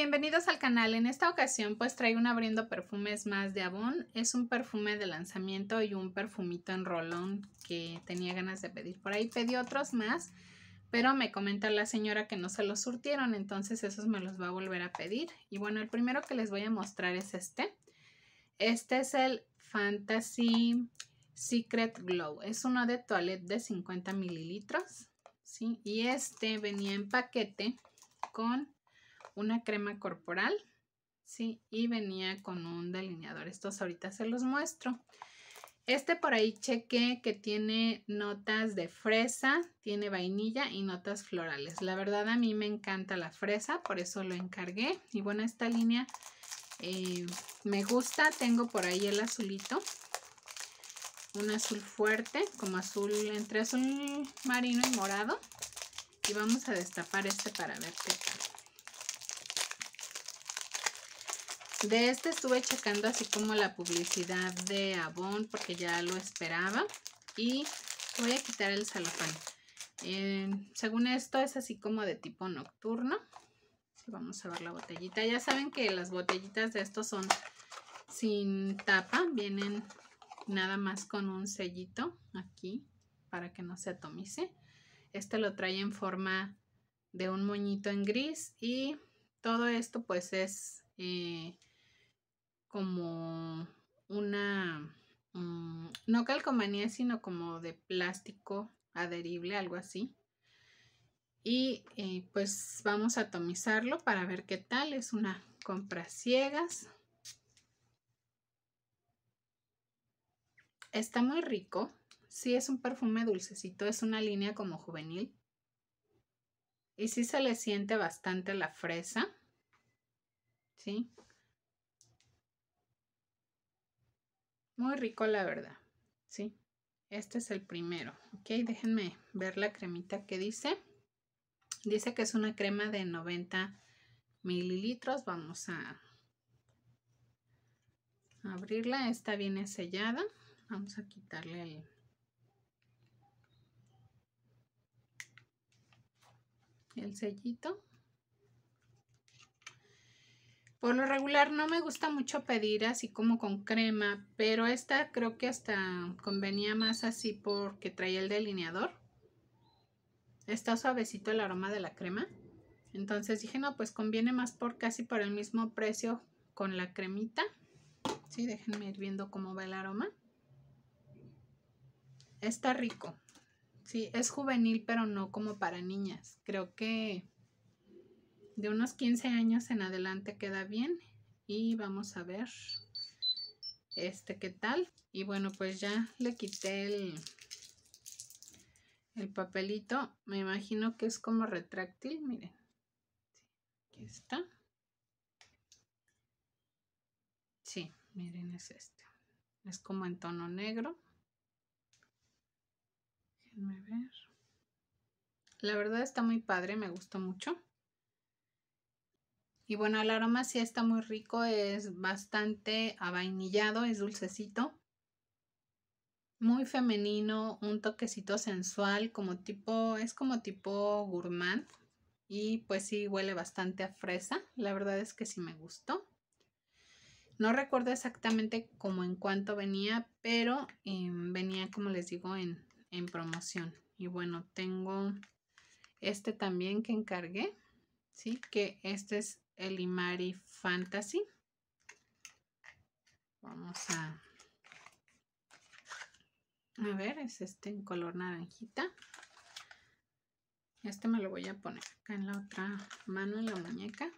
bienvenidos al canal. En esta ocasión pues traigo un abriendo perfumes más de Avon. Es un perfume de lanzamiento y un perfumito en rolón que tenía ganas de pedir. Por ahí pedí otros más, pero me comenta la señora que no se los surtieron, entonces esos me los va a volver a pedir. Y bueno, el primero que les voy a mostrar es este. Este es el Fantasy Secret Glow. Es uno de toilette de 50 mililitros, ¿sí? Y este venía en paquete con una crema corporal, ¿sí? Y venía con un delineador. Estos ahorita se los muestro. Este por ahí cheque que tiene notas de fresa, tiene vainilla y notas florales. La verdad a mí me encanta la fresa, por eso lo encargué. Y bueno, esta línea eh, me gusta. Tengo por ahí el azulito. Un azul fuerte, como azul entre azul marino y morado. Y vamos a destapar este para ver qué tal. De este estuve checando así como la publicidad de Avon porque ya lo esperaba. Y voy a quitar el salafán. Eh, según esto es así como de tipo nocturno. vamos a ver la botellita. Ya saben que las botellitas de estos son sin tapa. Vienen nada más con un sellito aquí para que no se atomice. Este lo trae en forma de un moñito en gris y todo esto pues es... Eh, como una, mm, no calcomanía, sino como de plástico adherible, algo así. Y eh, pues vamos a atomizarlo para ver qué tal. Es una compra ciegas. Está muy rico. Sí, es un perfume dulcecito. Es una línea como juvenil. Y sí se le siente bastante la fresa. ¿Sí? Muy rico, la verdad. Sí, este es el primero. Ok, déjenme ver la cremita que dice. Dice que es una crema de 90 mililitros. Vamos a abrirla. Esta viene sellada. Vamos a quitarle el, el sellito. Por lo regular no me gusta mucho pedir así como con crema, pero esta creo que hasta convenía más así porque traía el delineador. Está suavecito el aroma de la crema. Entonces dije, no, pues conviene más por casi por el mismo precio con la cremita. Sí, déjenme ir viendo cómo va el aroma. Está rico. Sí, es juvenil, pero no como para niñas. Creo que de unos 15 años en adelante queda bien y vamos a ver este qué tal y bueno pues ya le quité el el papelito me imagino que es como retráctil miren aquí está sí miren es este es como en tono negro déjenme ver la verdad está muy padre me gustó mucho y bueno, el aroma sí está muy rico, es bastante avainillado, es dulcecito. Muy femenino, un toquecito sensual, como tipo, es como tipo gourmand. Y pues sí, huele bastante a fresa. La verdad es que sí me gustó. No recuerdo exactamente cómo en cuánto venía, pero em, venía, como les digo, en, en promoción. Y bueno, tengo este también que encargué. Sí, que este es Imari Fantasy. Vamos a... A ver, es este en color naranjita. Este me lo voy a poner acá en la otra mano, en la muñeca.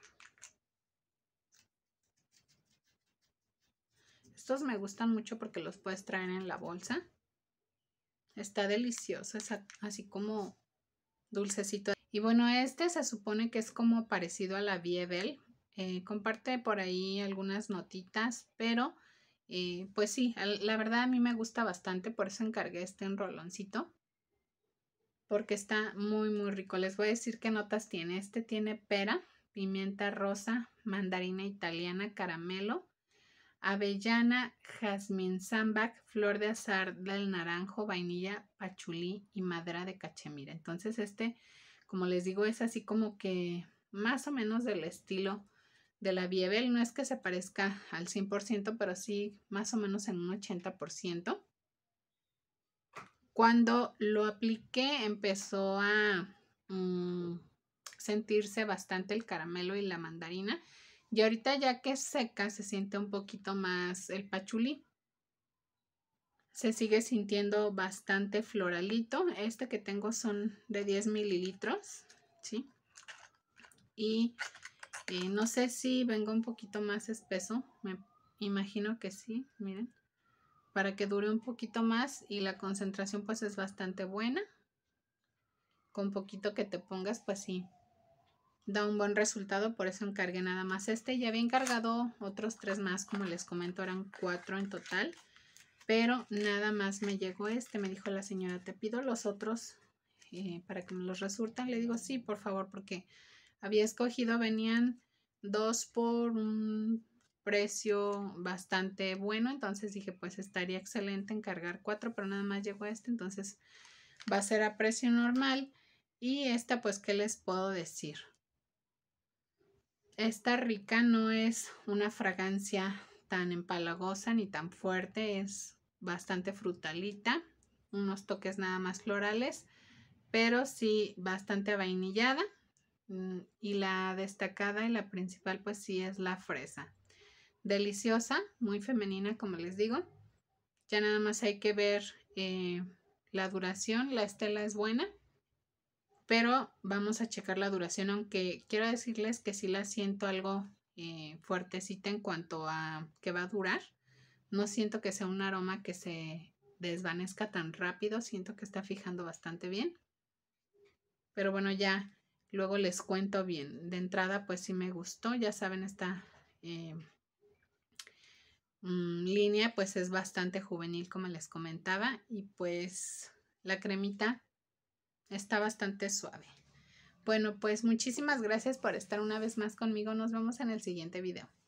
Estos me gustan mucho porque los puedes traer en la bolsa. Está delicioso, así como dulcecito. Y bueno, este se supone que es como parecido a la viebel eh, comparte por ahí algunas notitas, pero eh, pues sí, la verdad a mí me gusta bastante, por eso encargué este en porque está muy, muy rico. Les voy a decir qué notas tiene. Este tiene pera, pimienta rosa, mandarina italiana, caramelo, avellana, jazmín zambac, flor de azar del naranjo, vainilla, pachulí y madera de cachemira. Entonces este como les digo, es así como que más o menos del estilo de la Biebel. No es que se parezca al 100%, pero sí más o menos en un 80%. Cuando lo apliqué empezó a mm, sentirse bastante el caramelo y la mandarina. Y ahorita ya que seca se siente un poquito más el pachulí. Se sigue sintiendo bastante floralito. Este que tengo son de 10 mililitros, ¿sí? Y eh, no sé si vengo un poquito más espeso. Me imagino que sí, miren. Para que dure un poquito más y la concentración pues es bastante buena. Con poquito que te pongas pues sí, da un buen resultado, por eso encargué nada más este. Ya había encargado otros tres más, como les comento, eran cuatro en total pero nada más me llegó este, me dijo la señora, te pido los otros eh, para que me los resultan. Le digo, sí, por favor, porque había escogido, venían dos por un precio bastante bueno, entonces dije, pues estaría excelente encargar cuatro, pero nada más llegó este, entonces va a ser a precio normal. Y esta, pues, ¿qué les puedo decir? Esta rica no es una fragancia tan empalagosa ni tan fuerte, es bastante frutalita, unos toques nada más florales, pero sí bastante vainillada. Mm, y la destacada y la principal pues sí es la fresa. Deliciosa, muy femenina como les digo. Ya nada más hay que ver eh, la duración, la estela es buena, pero vamos a checar la duración, aunque quiero decirles que sí la siento algo eh, fuertecita en cuanto a que va a durar no siento que sea un aroma que se desvanezca tan rápido, siento que está fijando bastante bien. Pero bueno, ya luego les cuento bien. De entrada, pues sí me gustó, ya saben, esta eh, mm, línea pues es bastante juvenil, como les comentaba, y pues la cremita está bastante suave. Bueno, pues muchísimas gracias por estar una vez más conmigo. Nos vemos en el siguiente video.